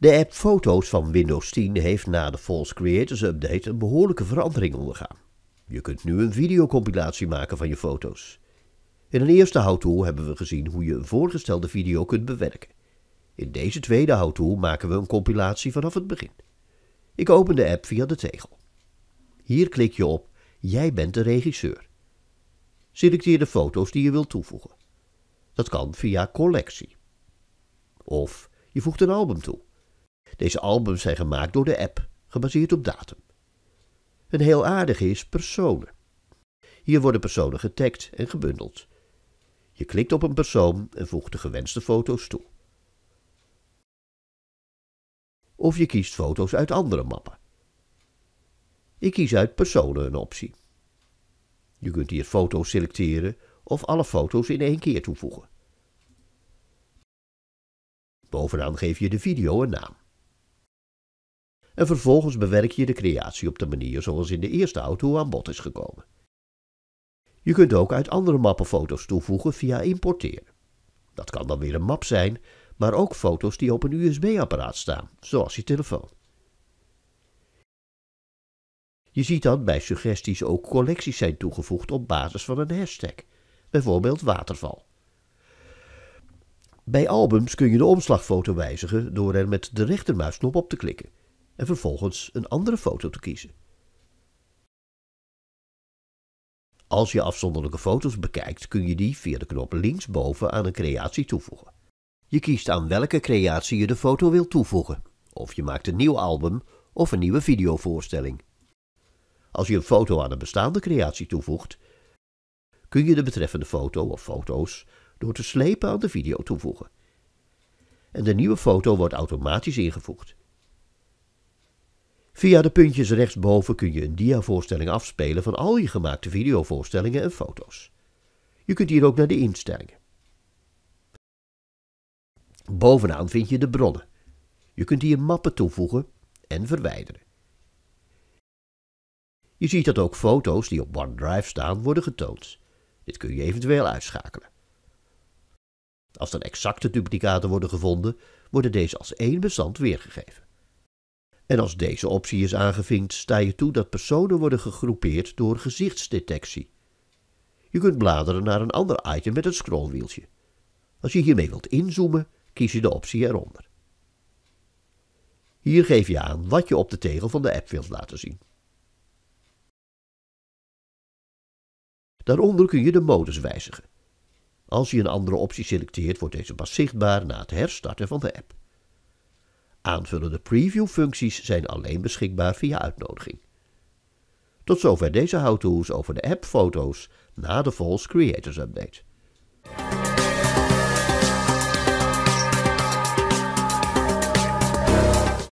De app Foto's van Windows 10 heeft na de False Creators Update een behoorlijke verandering ondergaan. Je kunt nu een videocompilatie maken van je foto's. In een eerste how-to hebben we gezien hoe je een voorgestelde video kunt bewerken. In deze tweede how-to maken we een compilatie vanaf het begin. Ik open de app via de tegel. Hier klik je op Jij bent de regisseur. Selecteer de foto's die je wilt toevoegen. Dat kan via collectie. Of je voegt een album toe. Deze albums zijn gemaakt door de app, gebaseerd op datum. Een heel aardig is personen. Hier worden personen getagd en gebundeld. Je klikt op een persoon en voegt de gewenste foto's toe. Of je kiest foto's uit andere mappen. Ik kies uit personen een optie. Je kunt hier foto's selecteren of alle foto's in één keer toevoegen. Bovenaan geef je de video een naam en vervolgens bewerk je de creatie op de manier zoals in de eerste auto aan bod is gekomen. Je kunt ook uit andere mappen foto's toevoegen via importeren. Dat kan dan weer een map zijn, maar ook foto's die op een USB-apparaat staan, zoals je telefoon. Je ziet dan bij suggesties ook collecties zijn toegevoegd op basis van een hashtag, bijvoorbeeld waterval. Bij albums kun je de omslagfoto wijzigen door er met de rechtermuisknop op te klikken en vervolgens een andere foto te kiezen. Als je afzonderlijke foto's bekijkt, kun je die via de knop linksboven aan een creatie toevoegen. Je kiest aan welke creatie je de foto wilt toevoegen. Of je maakt een nieuw album of een nieuwe videovoorstelling. Als je een foto aan een bestaande creatie toevoegt, kun je de betreffende foto of foto's door te slepen aan de video toevoegen. En de nieuwe foto wordt automatisch ingevoegd. Via de puntjes rechtsboven kun je een diavoorstelling afspelen van al je gemaakte videovoorstellingen en foto's. Je kunt hier ook naar de instellingen. Bovenaan vind je de bronnen. Je kunt hier mappen toevoegen en verwijderen. Je ziet dat ook foto's die op OneDrive staan worden getoond. Dit kun je eventueel uitschakelen. Als er exacte duplicaten worden gevonden, worden deze als één bestand weergegeven. En als deze optie is aangevinkt, sta je toe dat personen worden gegroepeerd door gezichtsdetectie. Je kunt bladeren naar een ander item met het scrollwieltje. Als je hiermee wilt inzoomen, kies je de optie eronder. Hier geef je aan wat je op de tegel van de app wilt laten zien. Daaronder kun je de modus wijzigen. Als je een andere optie selecteert, wordt deze pas zichtbaar na het herstarten van de app. Aanvullende preview-functies zijn alleen beschikbaar via uitnodiging. Tot zover deze how-to's over de app Foto's na de False Creators Update.